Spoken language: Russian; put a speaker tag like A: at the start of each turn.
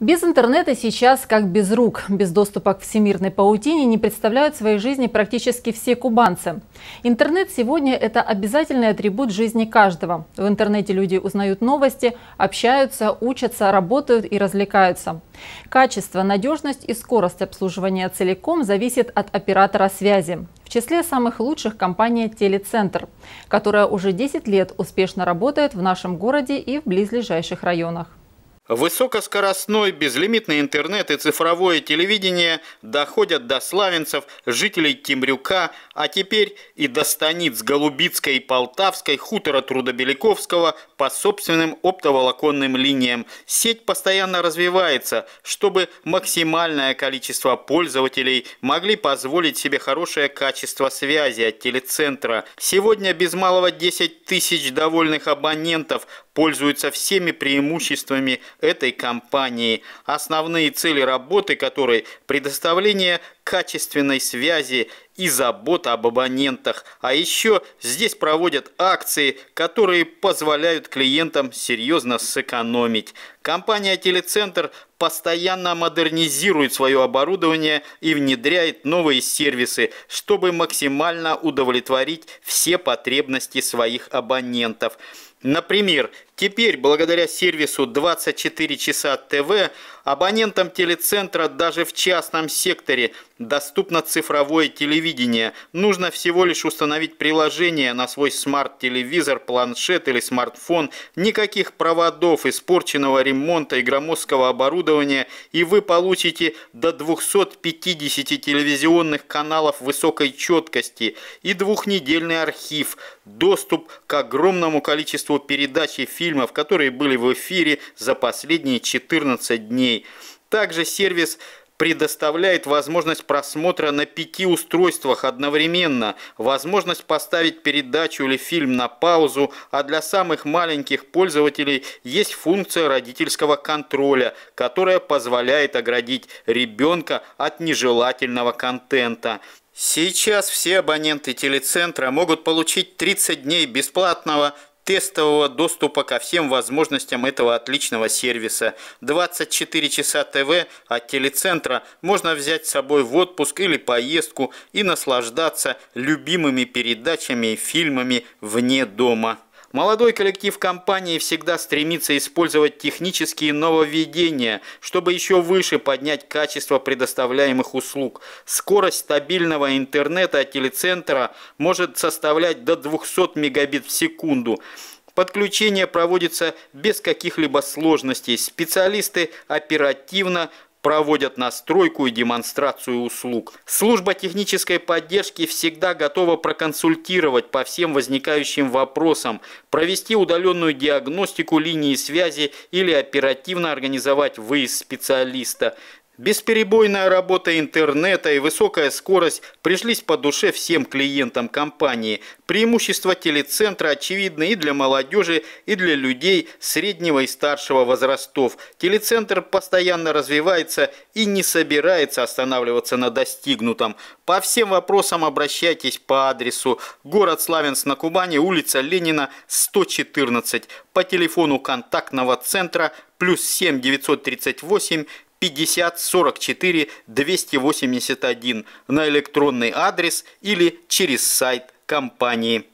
A: Без интернета сейчас как без рук. Без доступа к всемирной паутине не представляют своей жизни практически все кубанцы. Интернет сегодня – это обязательный атрибут жизни каждого. В интернете люди узнают новости, общаются, учатся, работают и развлекаются. Качество, надежность и скорость обслуживания целиком зависит от оператора связи. В числе самых лучших компания «Телецентр», которая уже 10 лет успешно работает в нашем городе и в близлежащих районах.
B: Высокоскоростной, безлимитный интернет и цифровое телевидение доходят до славянцев, жителей Темрюка, а теперь и до станиц Голубицкой и Полтавской, хутора Трудобеликовского по собственным оптоволоконным линиям. Сеть постоянно развивается, чтобы максимальное количество пользователей могли позволить себе хорошее качество связи от телецентра. Сегодня без малого 10 тысяч довольных абонентов, пользуются всеми преимуществами этой компании, основные цели работы которой – предоставление качественной связи и забота об абонентах. А еще здесь проводят акции, которые позволяют клиентам серьезно сэкономить. Компания «Телецентр» постоянно модернизирует свое оборудование и внедряет новые сервисы, чтобы максимально удовлетворить все потребности своих абонентов. Например, Теперь, благодаря сервису 24 часа ТВ, абонентам телецентра даже в частном секторе доступно цифровое телевидение. Нужно всего лишь установить приложение на свой смарт-телевизор, планшет или смартфон. Никаких проводов, испорченного ремонта и громоздкого оборудования. И вы получите до 250 телевизионных каналов высокой четкости и двухнедельный архив, доступ к огромному количеству передач и фильмов фильмов, которые были в эфире за последние 14 дней. Также сервис предоставляет возможность просмотра на пяти устройствах одновременно, возможность поставить передачу или фильм на паузу, а для самых маленьких пользователей есть функция родительского контроля, которая позволяет оградить ребенка от нежелательного контента. Сейчас все абоненты телецентра могут получить 30 дней бесплатного тестового доступа ко всем возможностям этого отличного сервиса. 24 часа ТВ от телецентра можно взять с собой в отпуск или поездку и наслаждаться любимыми передачами и фильмами вне дома. Молодой коллектив компании всегда стремится использовать технические нововведения, чтобы еще выше поднять качество предоставляемых услуг. Скорость стабильного интернета от телецентра может составлять до 200 мегабит в секунду. Подключение проводится без каких-либо сложностей. Специалисты оперативно, проводят настройку и демонстрацию услуг. Служба технической поддержки всегда готова проконсультировать по всем возникающим вопросам, провести удаленную диагностику линии связи или оперативно организовать выезд специалиста. Бесперебойная работа интернета и высокая скорость пришлись по душе всем клиентам компании. Преимущества телецентра очевидны и для молодежи, и для людей среднего и старшего возрастов. Телецентр постоянно развивается и не собирается останавливаться на достигнутом. По всем вопросам обращайтесь по адресу город Славянск на Кубани, улица Ленина, 114, по телефону контактного центра плюс 7 938 50 44 281 на электронный адрес или через сайт компании.